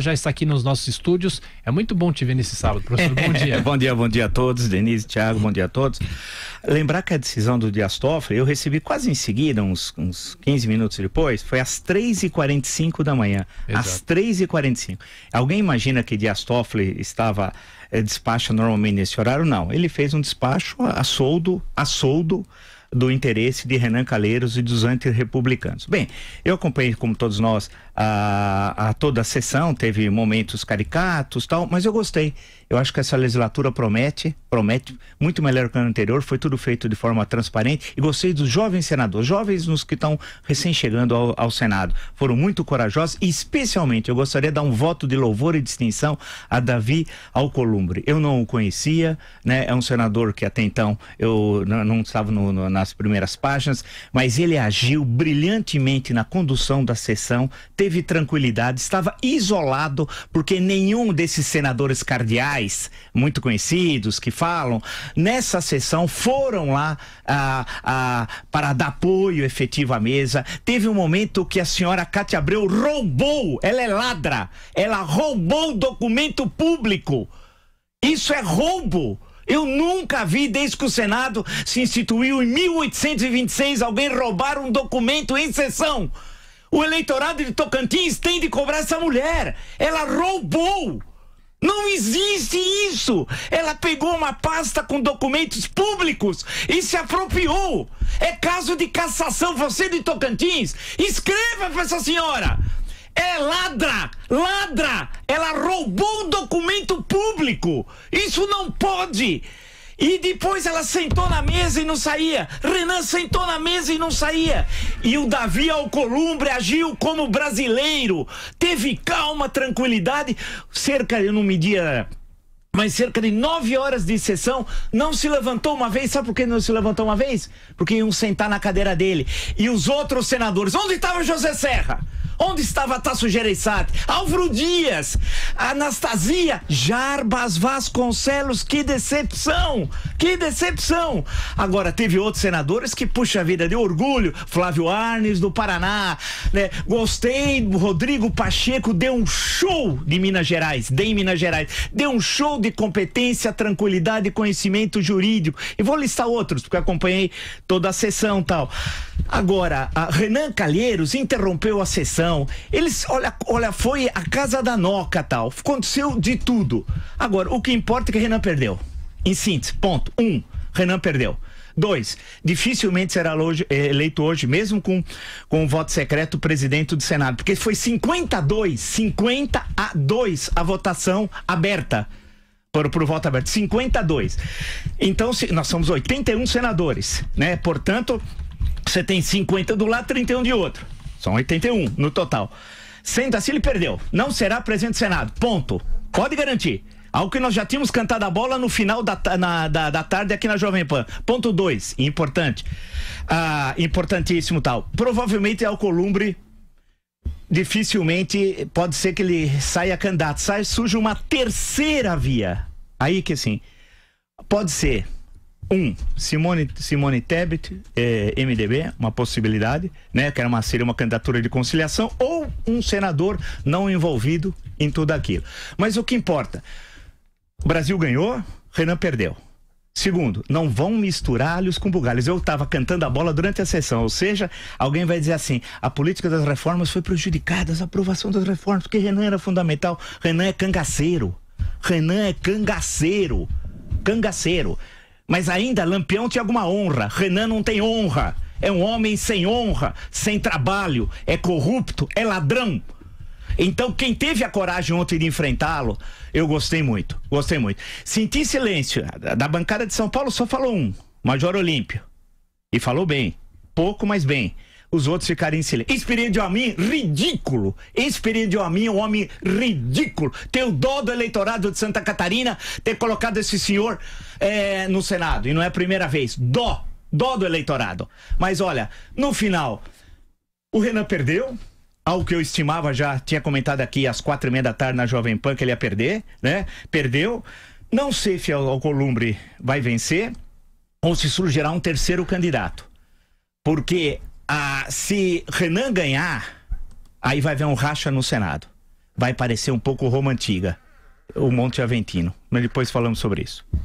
já está aqui nos nossos estúdios. É muito bom te ver nesse sábado, professor. Bom dia. bom dia, bom dia a todos, Denise, Thiago, bom dia a todos. Lembrar que a decisão do Dias Toffoli eu recebi quase em seguida, uns, uns 15 minutos depois, foi às 3h45 da manhã. Exato. Às 3h45. Alguém imagina que Dias Toffoli estava é, eh, despacha normalmente nesse horário? Não. Ele fez um despacho a soldo, a soldo do interesse de Renan Calheiros e dos antirrepublicanos. Bem, eu acompanhei, como todos nós, a, a, toda a sessão, teve momentos caricatos tal, mas eu gostei. Eu acho que essa legislatura promete, promete muito melhor que a anterior, foi tudo feito de forma transparente e gostei dos jovens senadores, jovens nos que estão recém chegando ao, ao, Senado. Foram muito corajosos e especialmente eu gostaria de dar um voto de louvor e distinção a Davi Alcolumbre. Eu não o conhecia, né? É um senador que até então eu não, não estava no, no, nas primeiras páginas, mas ele agiu brilhantemente na condução da sessão teve tranquilidade, estava isolado, porque nenhum desses senadores cardeais, muito conhecidos, que falam, nessa sessão foram lá ah, ah, para dar apoio efetivo à mesa. Teve um momento que a senhora Cátia Abreu roubou, ela é ladra, ela roubou documento público. Isso é roubo. Eu nunca vi, desde que o Senado se instituiu em 1826, alguém roubar um documento em sessão. O eleitorado de Tocantins tem de cobrar essa mulher. Ela roubou. Não existe isso! Ela pegou uma pasta com documentos públicos e se apropriou! É caso de cassação, você de Tocantins! Escreva para essa senhora! É ladra! Ladra! Ela roubou um documento público! Isso não pode! E depois ela sentou na mesa e não saía. Renan sentou na mesa e não saía. E o Davi Alcolumbre agiu como brasileiro. Teve calma, tranquilidade. Cerca, eu não media mas cerca de nove horas de sessão, não se levantou uma vez. Sabe por que não se levantou uma vez? Porque iam sentar na cadeira dele. E os outros senadores. Onde estava José Serra? Onde estava Tasso Gereissati? Álvaro Dias, Anastasia, Jarbas Vasconcelos, que decepção! Que decepção! Agora, teve outros senadores que, puxa vida, de orgulho. Flávio Arnes, do Paraná, né? Gostei, Rodrigo Pacheco deu um show de Minas Gerais, de Minas Gerais. Deu um show de competência, tranquilidade e conhecimento jurídico. E vou listar outros, porque acompanhei toda a sessão tal. Agora, Renan Calheiros interrompeu a sessão não. Eles, olha, olha, foi a casa da Noca tal. Aconteceu de tudo. Agora, o que importa é que Renan perdeu. Em síntese, ponto. Um, Renan perdeu. Dois, dificilmente será eh, eleito hoje, mesmo com, com voto secreto, presidente do Senado, porque foi 52, 50 a 2 a votação aberta. foram para o voto aberto, 52. Então, se, nós somos 81 senadores, né? Portanto, você tem 50 do lado, 31 de outro. São 81 no total. senta se ele perdeu. Não será presidente do Senado. Ponto. Pode garantir. Algo que nós já tínhamos cantado a bola no final da, na, da, da tarde aqui na Jovem Pan. Ponto 2, importante. Ah, importantíssimo tal. Provavelmente é o columbre dificilmente pode ser que ele saia candidato. Sai, surge uma terceira via. Aí que sim. Pode ser um, Simone, Simone Tebet, eh, é, MDB, uma possibilidade, né? Que era uma, seria uma candidatura de conciliação, ou um senador não envolvido em tudo aquilo. Mas o que importa? O Brasil ganhou, Renan perdeu. Segundo, não vão misturar alhos com bugalhos. Eu estava cantando a bola durante a sessão, ou seja, alguém vai dizer assim: a política das reformas foi prejudicada, a aprovação das reformas, porque Renan era fundamental. Renan é cangaceiro. Renan é cangaceiro. Cangaceiro. Mas ainda Lampião tinha alguma honra. Renan não tem honra. É um homem sem honra, sem trabalho, é corrupto, é ladrão. Então, quem teve a coragem ontem de enfrentá-lo, eu gostei muito. Gostei muito. Senti silêncio. Da bancada de São Paulo só falou um, Major Olímpio. E falou bem. Pouco, mas bem os outros ficarem em silêncio. Espírito a mim, ridículo. Espírito a mim, é um homem ridículo. Ter o dó do eleitorado de Santa Catarina ter colocado esse senhor é, no Senado. E não é a primeira vez. Dó. Dó do eleitorado. Mas olha, no final, o Renan perdeu algo que eu estimava já tinha comentado aqui às quatro e meia da tarde na Jovem Pan que ele ia perder, né? Perdeu. Não sei se o Columbre vai vencer ou se surgirá um terceiro candidato, porque ah, se Renan ganhar, aí vai ver um racha no Senado. Vai parecer um pouco Roma Antiga, o Monte Aventino. Mas depois falamos sobre isso.